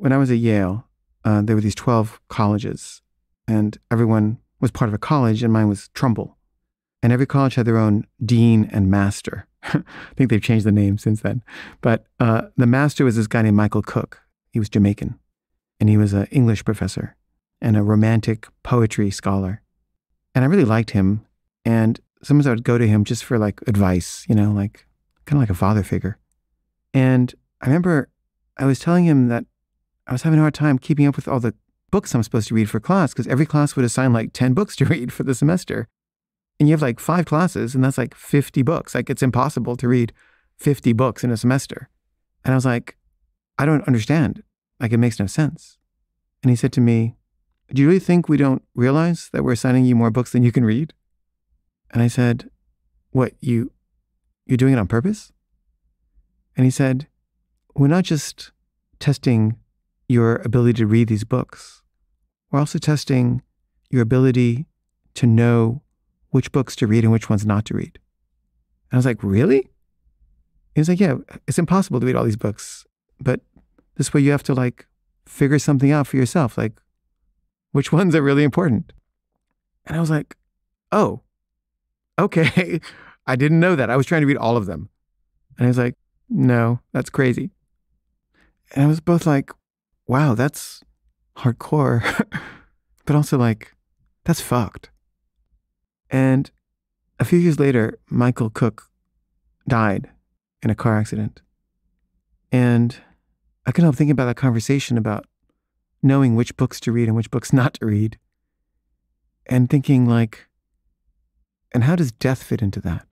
When I was at Yale, uh, there were these 12 colleges, and everyone was part of a college, and mine was Trumbull. And every college had their own dean and master. I think they've changed the name since then. But uh, the master was this guy named Michael Cook. He was Jamaican, and he was an English professor and a romantic poetry scholar. And I really liked him. And sometimes I would go to him just for like advice, you know, like kind of like a father figure. And I remember I was telling him that I was having a hard time keeping up with all the books I'm supposed to read for class because every class would assign like 10 books to read for the semester. And you have like five classes, and that's like 50 books. Like it's impossible to read 50 books in a semester. And I was like, I don't understand. Like it makes no sense. And he said to me, Do you really think we don't realize that we're assigning you more books than you can read? And I said, What, you you're doing it on purpose? And he said, We're not just testing your ability to read these books. We're also testing your ability to know which books to read and which ones not to read. And I was like, really? He was like, yeah, it's impossible to read all these books, but this way you have to like figure something out for yourself, like which ones are really important. And I was like, oh, okay. I didn't know that. I was trying to read all of them. And I was like, no, that's crazy. And I was both like, wow, that's hardcore. but also, like, that's fucked. And a few years later, Michael Cook died in a car accident. And I couldn't help thinking about that conversation about knowing which books to read and which books not to read. And thinking, like, and how does death fit into that?